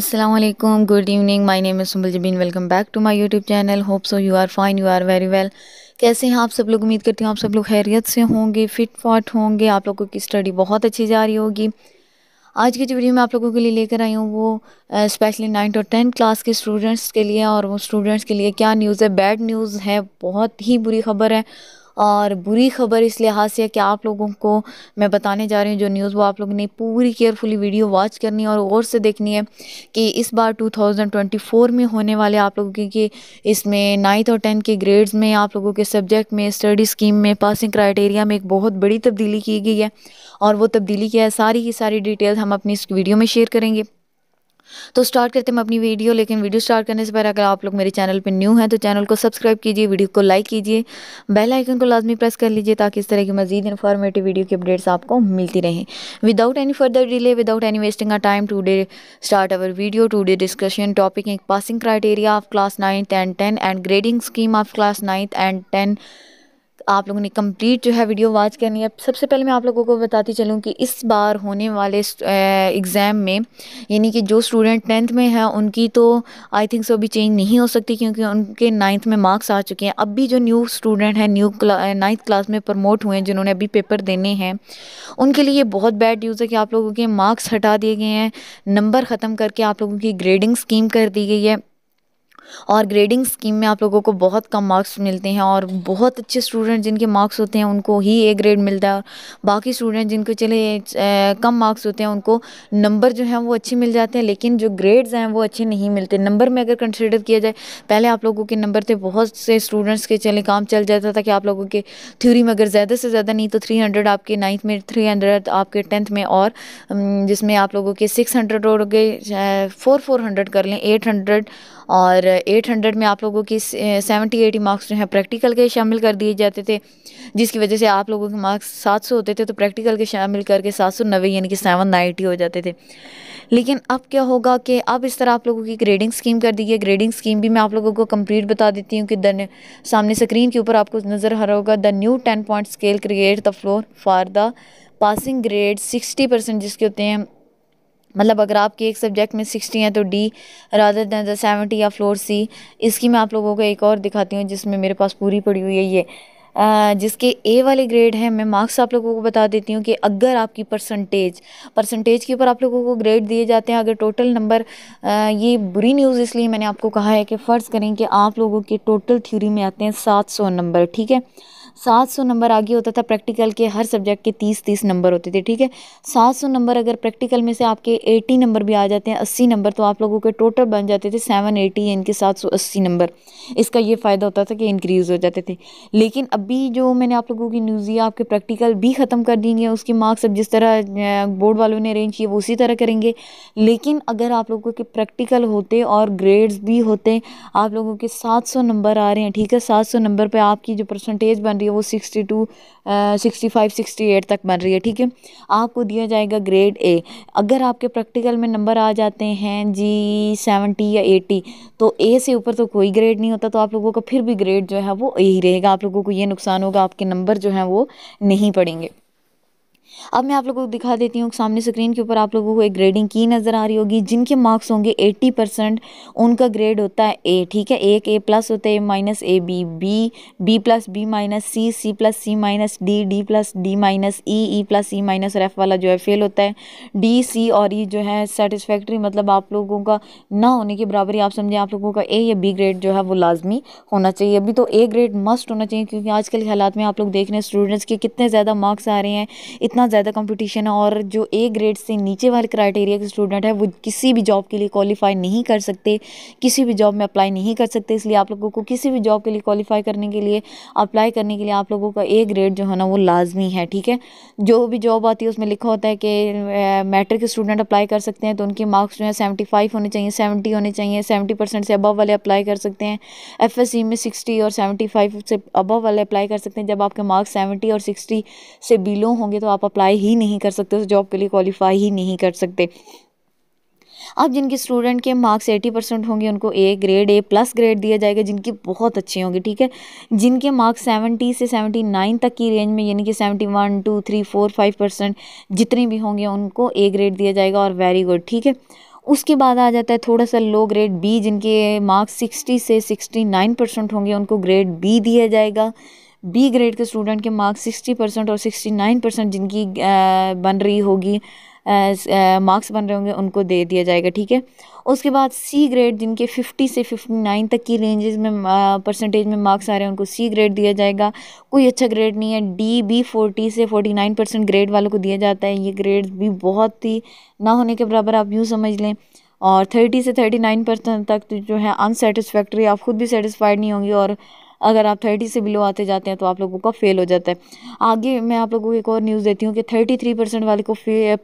Aslam good evening my name is Subal Jabeen welcome back to my YouTube channel hope so you are fine you are very well कैसे हैं आप सब लोग उम्मीद करती हूँ आप सब लोग खैरियत से होंगे फिट फाट होंगे आप लोगों की स्टडी बहुत अच्छी जा रही होगी आज की जो वीडियो मैं आप लोगों के लिए लेकर आई हूँ वो स्पेशली नाइन्थ और टेंथ क्लास के स्टूडेंट्स के लिए और वो स्टूडेंट्स के लिए क्या न्यूज़ है बैड न्यूज़ है बहुत ही बुरी खबर है और बुरी ख़बर इस लिहाज से है कि आप लोगों को मैं बताने जा रही हूँ जो न्यूज़ वो आप लोगों ने पूरी केयरफुली वीडियो वॉच करनी है और गौर से देखनी है कि इस बार 2024 में होने वाले आप लोगों के इसमें नाइन्थ और टेंथ के ग्रेड्स में आप लोगों के सब्जेक्ट में स्टडी स्कीम में पासिंग क्राइटेरिया में एक बहुत बड़ी तब्दीली की गई है और वो तब्दीली क्या है सारी की सारी डिटेल्स हम अपनी इस वीडियो में शेयर करेंगे तो स्टार्ट करते हैं अपनी वीडियो लेकिन वीडियो स्टार्ट करने से पहले अगर आप लोग मेरे चैनल पर न्यू हैं तो चैनल को सब्सक्राइब कीजिए वीडियो को लाइक कीजिए बेल आइकन को लाजमी प्रेस कर लीजिए ताकि इस तरह की मजीद इन्फॉर्मेटिव वीडियो की अपडेट्स आपको मिलती रहें without any further delay without any wasting a time today start our video today discussion topic एक passing criteria of class ninth and ten and grading scheme of class ninth and ten आप लोगों ने complete जो है video watch करनी है सबसे पहले मैं आप लोगों को बताती चलूँ कि इस बार होने वाले एग्ज़ाम में यानी कि जो स्टूडेंट टेंथ में हैं उनकी तो आई थिंक सो अभी चेंज नहीं हो सकती क्योंकि उनके नाइन्थ में मार्क्स आ चुके हैं अब भी जो न्यू स्टूडेंट हैं न्यू नाइन्थ क्लास में प्रमोट हुए हैं जिन्होंने अभी पेपर देने हैं उनके लिए बहुत बैड न्यूज़ है कि आप लोगों के मार्क्स हटा दिए गए हैं नंबर ख़त्म करके आप लोगों की ग्रेडिंग स्कीम कर दी गई है और ग्रेडिंग स्कीम में आप लोगों को बहुत कम मार्क्स मिलते हैं और बहुत अच्छे स्टूडेंट जिनके मार्क्स होते हैं उनको ही ए ग्रेड मिलता है और बाकी स्टूडेंट जिनको चले ए, कम मार्क्स होते हैं उनको नंबर जो हैं वो अच्छे मिल जाते हैं लेकिन जो ग्रेड्स हैं वो अच्छे नहीं मिलते नंबर में अगर कंसिडर किया जाए पहले आप लोगों के नंबर थे बहुत से स्टूडेंट्स के चले काम चल जाता था कि आप लोगों के थ्योरी में अगर ज़्यादा से ज़्यादा नहीं तो थ्री हंड्रेड आपके नाइन्थ में थ्री हंड्रेड आपके टेंथ में और जिसमें आप लोगों के सिक्स हंड्रेड और गए फोर फोर हंड्रेड कर लें एट हंड्रेड और एट हंड्रेड में आप लोगों की सेवेंटी एटी मार्क्स जो हैं प्रैक्टिकल के शामिल कर दिए जाते थे जिसकी वजह से आप लोगों के मार्क्स सात सौ होते थे तो प्रैक्टिकल के शामिल करके सात सौ नब्बे यानी कि सेवन नाइन्टी हो जाते थे लेकिन अब क्या होगा कि अब इस तरह आप लोगों की ग्रेडिंग स्कीम कर दी गई ग्रेडिंग स्कीम भी मैं आप लोगों को कंप्लीट बता देती हूँ कि द सामने स्क्रीन के ऊपर आपको नज़र आ रहा होगा the new ten point scale create the floor for the passing grade sixty percent जिसके होते हैं मतलब अगर आपके एक सब्जेक्ट में सिक्सटी हैं तो D rather than the seventy या फ्लोर सी इसकी मैं आप लोगों को एक और दिखाती हूँ जिसमें मेरे पास पूरी पड़ी हुई है ये जिसके ए वाले ग्रेड हैं मैं मार्क्स आप लोगों को बता देती हूँ कि अगर आपकी परसेंटेज परसेंटेज के ऊपर आप लोगों को ग्रेड दिए जाते हैं अगर टोटल नंबर ये बुरी न्यूज़ इसलिए मैंने आपको कहा है कि फ़र्ज़ करें कि आप लोगों के टोटल थ्योरी में आते हैं सात सौ नंबर ठीक है सात सौ नंबर आगे होता था प्रैक्टिकल के हर सब्जेक्ट के तीस तीस नंबर होते थे ठीक है सात सौ नंबर अगर प्रैक्टिकल में से आपके एटी नंबर भी आ जाते हैं अस्सी नंबर तो आप लोगों के टोटल बन जाते थे सेवन एटी या इनके सात सौ अस्सी नंबर इसका ये फ़ायदा होता था कि इंक्रीज हो जाते थे लेकिन अभी जो मैंने आप लोगों की न्यूज़ दिया आपके प्रैक्टिकल भी ख़त्म कर देंगे उसके मार्क्स अब जिस तरह बोर्ड वालों ने अरेंज किए वो उसी तरह करेंगे लेकिन अगर आप लोगों के प्रैक्टिकल होते और ग्रेड्स भी होते आप लोगों के सात सौ नंबर आ रहे हैं ठीक है सात सौ नंबर पर आपकी जो परसेंटेज बन रही है वो sixty two sixty five sixty eight तक बन रही है ठीक है आपको दिया जाएगा ग्रेड ए अगर आपके प्रैक्टिकल में नंबर आ जाते हैं जी सेवेंटी या एटी तो ए से ऊपर तो कोई ग्रेड नहीं होता तो आप लोगों का फिर भी ग्रेड जो है वो यही रहेगा आप लोगों को ये नुकसान होगा आपके नंबर जो हैं वो नहीं पड़ेंगे अब मैं आप लोगों को दिखा देती हूँ सामने स्क्रीन के ऊपर आप लोगों को एक ग्रेडिंग की नज़र आ रही होगी जिनके मार्क्स होंगे एट्टी परसेंट उनका ग्रेड होता है ए ठीक है एक ए प्लस होता है A minus A B B B plus B minus C C plus C minus D D plus D minus E E plus E minus और एफ वाला जो है फेल होता है डी सी और ई e जो है सेटिस्फैक्ट्री मतलब आप लोगों का ना होने के बराबर ही आप समझें आप लोगों का ए या बी ग्रेड जो है वो लाजमी होना चाहिए अभी तो ए ग्रेड मस्ट होना चाहिए क्योंकि आजकल के हालात में आप लोग देख रहे हैं स्टूडेंट्स के कितने ज़्यादा मार्क्स आ रहे हैं इतना ज़्यादा कंपटीशन है और जो ए ग्रेड से नीचे वाले क्राइटेरिया के स्टूडेंट है वो किसी भी जॉब के लिए क्वालिफाई नहीं कर सकते किसी भी जॉब में अप्लाई नहीं कर सकते इसलिए आप लोगों को किसी भी जॉब के लिए क्वालिफाई करने के लिए अप्लाई करने के लिए आप लोगों का ए ग्रेड जो है ना वो लाजमी है ठीक है जो भी जॉब आती है उसमें लिखा होता है कि मैट्रिक स्टूडेंट अप्लाई कर सकते हैं तो उनके मार्क्स जो है सेवेंटी फाइव होने चाहिए सेवेंटी होने चाहिए सेवेंटी परसेंट से अबव वाले अप्लाई कर सकते हैं एफ एस सी में सिक्सटी और सेवेंटी फाइव से अबव वाले अप्लाई कर सकते हैं जब आपके मार्क्स सेवेंटी और सिक्सटी से बिलो होंगे तो आप अप्लाई अप्लाई ही नहीं कर सकते उस जॉब के लिए क्वालिफाई ही नहीं कर सकते अब जिनके स्टूडेंट के मार्क्स एटी परसेंट होंगे उनको A grade A plus grade दिया जाएगा जिनकी बहुत अच्छे होंगे ठीक है जिनके मार्क्स सेवेंटी से सेवेंटी नाइन तक की रेंज में यानी कि seventy one two three four five percent जितने भी होंगे उनको ए ग्रेड दिया जाएगा और वेरी गुड ठीक है उसके बाद आ जाता है थोड़ा सा लो ग्रेड बी जिनके मार्क्स सिक्सटी से सिक्सटी नाइन परसेंट होंगे उनको ग्रेड बी दिया जाएगा बी ग्रेड के स्टूडेंट के मार्क्स सिक्सटी परसेंट और सिक्सटी नाइन परसेंट जिनकी बन रही होगी मार्क्स बन रहे होंगे उनको दे दिया जाएगा ठीक है उसके बाद सी ग्रेड जिनके फिफ्टी से फिफ्टी नाइन तक की रेंजेस में परसेंटेज में मार्क्स आ रहे हैं उनको सी ग्रेड दिया जाएगा कोई अच्छा ग्रेड नहीं है डी बी फोर्टी से फोर्टी नाइन परसेंट ग्रेड वालों को दिया जाता है ये ग्रेड भी बहुत ही ना होने के बराबर आप यूँ समझ लें और थर्टी से थर्टी नाइन परसेंट तक जो है अनसेटिस्फैक्ट्री आप ख़ुद भी सेटिसफाइड नहीं होंगी और अगर आप थर्टी से बिलो आते जाते हैं तो आप लोगों का फेल हो जाता है आगे मैं आप लोगों को एक और न्यूज़ देती हूँ कि थर्टी थ्री परसेंट वाले को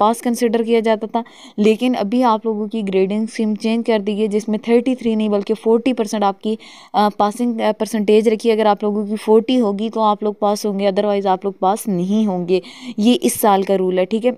पास कंसिडर किया जाता था लेकिन अभी आप लोगों की ग्रेडिंग सिम चेंज कर दी गई जिसमें थर्टी थ्री नहीं बल्कि फोर्टी परसेंट आपकी पासिंग परसेंटेज रखी अगर आप लोगों की फोर्टी होगी तो आप लोग पास होंगे अदरवाइज़ आप लोग पास नहीं होंगे ये इस साल का रूल है ठीक है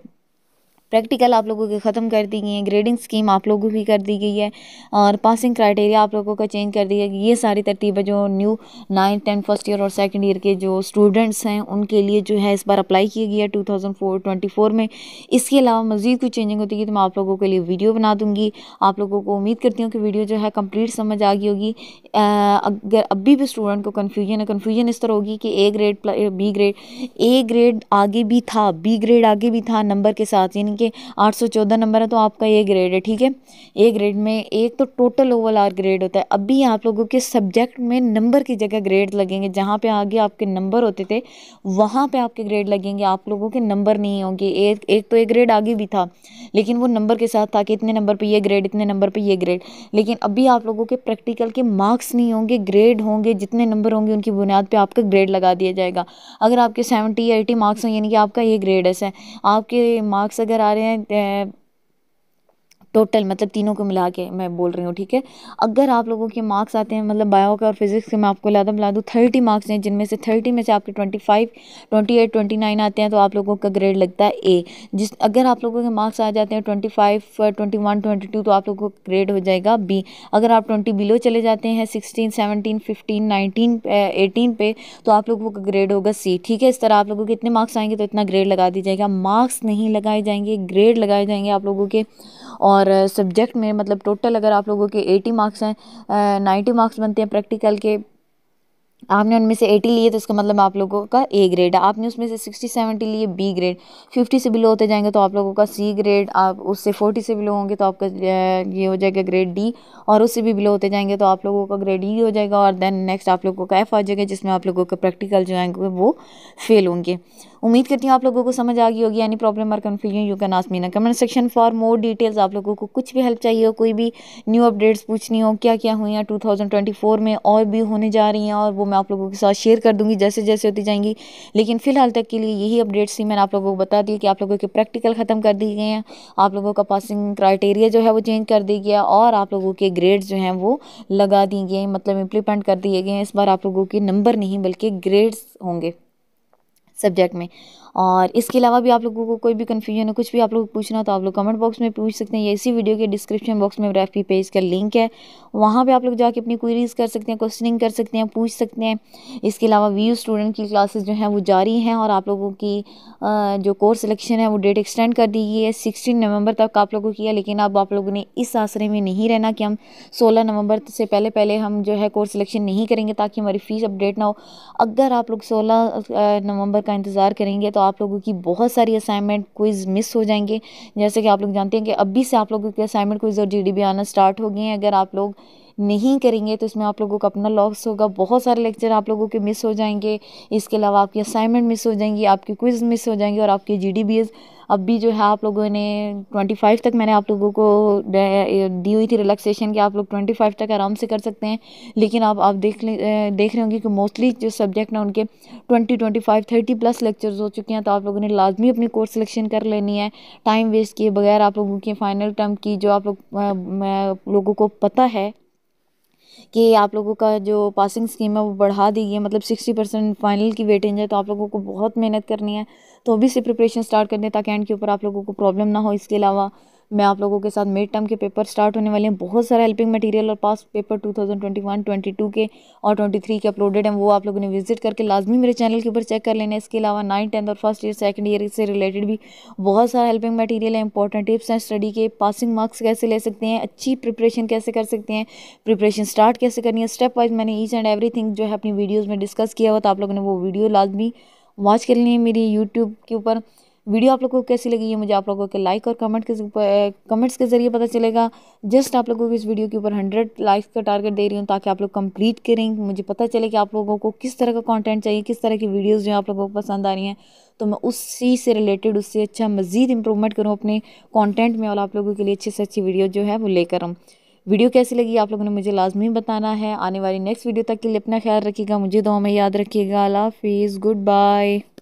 प्रैक्टिकल आप लोगों के ख़त्म कर दी गई हैं ग्रेडिंग स्कीम आप लोगों की कर दी गई है और पासिंग क्राइटेरिया आप लोगों का चेंज कर दिया गया ये सारी तरतीबें जो new ninth tenth first year और सेकेंड ईयर के जो स्टूडेंट्स हैं उनके लिए जो है इस बार अप्लाई किया गया two thousand four twenty four में इसके अलावा मज़ीद कुछ चेंजिंग होती है तो मैं आप लोगों के लिए वीडियो बना दूँगी आप लोगों को उम्मीद करती हूँ कि वीडियो जो है कम्प्लीट समझ आ गई होगी अगर अभी भी स्टूडेंट को कन्फ्यूजन है कन्फ्यूजन इस तरह होगी कि A grade B grade A grade आगे भी था बी ग्रेड आगे भी था नंबर के साथ यानी के आठ सौ चौदह नंबर है तो आपका ए ग्रेड है ठीक है ए ग्रेड में एक तो टोटल ओवल आर ग्रेड होता है अभी आप लोगों के सब्जेक्ट में नंबर की जगह ग्रेड लगेंगे जहाँ पे आगे आपके नंबर होते थे वहाँ पे आपके ग्रेड लगेंगे आप लोगों के नंबर नहीं होंगे एक एक तो ए ग्रेड आगे भी था लेकिन वो नंबर के साथ था कि इतने नंबर पर ये ग्रेड इतने नंबर पर ये ग्रेड लेकिन अभी आप लोगों के प्रैक्टिकल के मार्क्स नहीं होंगे ग्रेड होंगे जितने नंबर होंगे उनकी बुनियाद पर आपका ग्रेड लगा दिया जाएगा अगर आपके सेवेंटी एटी मार्क्स हों यानी कि आपका ये ग्रेड ऐसा है आपके मार्क्स अगर सारे टोटल मतलब तीनों को मिला के मैं बोल रही हूँ ठीक है अगर आप लोगों के मार्क्स आते हैं मतलब बायो का और फिज़िक्स के मैं आपको लादा मिला दूँ थर्टी मार्क्स हैं जिनमें से थर्टी में से आपके twenty five twenty eight twenty nine आते हैं तो आप लोगों का ग्रेड लगता है ए जिस अगर आप लोगों के मार्क्स आ जाते हैं twenty five twenty one twenty two तो आप लोगों का ग्रेड हो जाएगा बी अगर आप ट्वेंटी बिलो चले जाते हैं sixteen seventeen fifteen nineteen eighteen पे तो आप लोगों का ग्रेड होगा सी ठीक है इस तरह आप लोगों के इतने मार्क्स आएंगे तो इतना ग्रेड लगा दी जाएगा मार्क्स नहीं लगाए जाएंगे ग्रेड लगाए जाएंगे आप लोगों के और सब्जेक्ट में मतलब टोटल अगर आप लोगों के एटी मार्क्स हैं नाइन्टी मार्क्स बनते हैं प्रैक्टिकल के आपने उनमें से एटी लिए तो इसका मतलब आप लोगों का ए ग्रेड है आपने उसमें से सिक्सटी सेवेंटी लिए बी ग्रेड फिफ्टी से बिलो होते जाएंगे तो आप लोगों का सी ग्रेड आप उससे फोर्टी से बिलो होंगे तो आपका ये हो जाएगा ग्रेड डी और उससे भी बिलो होते जाएंगे तो आप लोगों का ग्रेड ई e हो जाएगा और देन नेक्स्ट आप लोगों का एफ आ जाएगा जिसमें आप लोगों का प्रैक्टिकल जो आएंगे वो फेल होंगे उम्मीद करती हूँ आप लोगों को समझ आ गई होगी यानी प्रॉब्लम और confusion you can ask me comment section for more details आप लोगों को कुछ भी हेल्प चाहिए हो कोई भी न्यू अपडेट्स पूछनी हो क्या क्या हुई हैं फोर में और भी होने जा रही हैं और वो मैं आप लोगों के साथ शेयर कर दूँगी जैसे जैसे होती जाएंगी लेकिन फ़िलहाल तक के लिए यही अपडेट्स थी मैंने आप लोगों को बता दी कि आप लोगों के प्रैक्टिकल ख़त्म कर दिए गए हैं आप लोगों का पासिंग क्राइटेरिया जो है वो चेंज कर दिया गया और आप लोगों के ग्रेड्स जो हैं वो लगा दिए गए मतलब इम्प्लीमेंट कर दिए गए हैं इस बार आप लोगों के नंबर नहीं बल्कि ग्रेड्स होंगे सब्जेक्ट में और इसके अलावा भी आप लोगों को कोई भी कन्फ्यूजन हो कुछ भी आप लोग पूछना हो तो आप लोग कमेंट बॉक्स में पूछ सकते हैं या इसी वीडियो के डिस्क्रिप्शन बॉक्स में रेफी पेज का लिंक है वहाँ पे आप लोग जाके अपनी क्वेरीज कर सकते हैं क्वेश्चनिंग कर सकते हैं पूछ सकते हैं इसके अलावा वी स्टूडेंट की क्लासेज जो हैं वो जारी हैं और आप लोगों की जो कोर्स सिलेक्शन है वो डेट एक्सटेंड कर दी गई है सिक्सटीन नवंबर तक आप लोगों की है लेकिन अब आप लोगों ने इस आसरे में नहीं रहना कि हम सोलह नवंबर से पहले पहले हम जो है कोर्स सिलेक्शन नहीं करेंगे ताकि हमारी फ़ीस अपडेट ना हो अगर आप लोग सोलह नवंबर का इंतज़ार करेंगे तो आप लोगों की बहुत सारी असाइनमेंट क्विज़ मिस हो जाएंगे जैसे कि आप लोग जानते हैं कि अभी से आप लोगों के असाइनमेंट क्विज़ और जी डी बी आना स्टार्ट हो गए हैं अगर आप लोग नहीं करेंगे तो इसमें आप लोगों का अपना लॉस होगा बहुत सारे लेक्चर आप लोगों के मिस हो जाएंगे इसके अलावा आपकी असाइनमेंट मिस हो जाएंगी आपकी क्विज मिस हो जाएंगी और आपके जी डी अब भी जो है आप लोगों ने 25 तक मैंने आप लोगों को दी हुई थी रिलैक्सेशन कि आप लोग 25 तक आराम से कर सकते हैं लेकिन आप आप देख देख रहे होंगे कि मोस्टली जो सब्जेक्ट हैं उनके 20 25 30 प्लस लेक्चर्स हो चुके हैं तो आप लोगों ने लाजमी अपनी कोर्स सिलेक्शन कर लेनी है टाइम वेस्ट किए बगैर आप लोगों की फ़ाइनल टर्म की जो आप लोग लोगों को पता है कि आप लोगों का जो पासिंग स्कीम है वो बढ़ा दी गई है मतलब सिक्सटी परसेंट फाइनल की वेटिंग है तो आप लोगों को बहुत मेहनत करनी है तो अभी से प्रिपरेशन स्टार्ट कर दें ताकि एंड के ऊपर आप लोगों को प्रॉब्लम ना हो इसके अलावा मैं आप लोगों के साथ मिड टर्म के पेपर स्टार्ट होने वाले हैं बहुत सारा हेल्पिंग मटेरियल और पास पेपर 2021 22 के और 23 के अपलोडेड हैं वो आप लोगों ने विजिट करके लाजमी मेरे चैनल के ऊपर चेक कर लेना इसके अलावा नाइन टेंथ और फर्स्ट ईयर सेकंड ईयर से रिलेटेड भी बहुत सारा हेल्पिंग मटीरियल है इंपॉर्टेंट टिप्स हैं स्टडी के पासिंग मार्क्स कैसे ले सकते हैं अच्छी प्रिपरेशन कैसे कर सकते हैं प्रिपरेशन स्टार्ट कैसे करनी है स्टेप वाइज मैंने ईच एंड एवरी जो है अपनी वीडियोज़ में डिस्कस किया हुआ तो आप लोगों ने वो वीडियो लाजमी वॉच कर लेनी है मेरी यूट्यूब के ऊपर वीडियो आप लोगों को कैसी लगी है मुझे आप लोगों के लाइक और कमेंट के कमेंट्स के ज़रिए पता चलेगा जस्ट आप लोगों को इस वीडियो के ऊपर हंड्रेड लाइक्स का टारगेट दे रही हूँ ताकि आप लोग कंप्लीट करें मुझे पता चले कि आप लोगों को किस तरह का कंटेंट चाहिए किस तरह की वीडियोज़ जो आप लोगों को पसंद आ रही हैं तो मैं उसी से रिलेटेड उससे अच्छा मज़ीद इंप्रूवमेंट करूँ अपने कॉन्टेंट में और आप लोगों के लिए अच्छी से अच्छी वीडियो जो है वो लेकर आऊँ वीडियो कैसी लगी आप लोगों ने मुझे लाजमी बताना है आने वाली नेक्स्ट वीडियो तक के लिए अपना ख्याल रखिएगा मुझे दो हमें याद रखिएगा अला हाफिज़ गुड बाय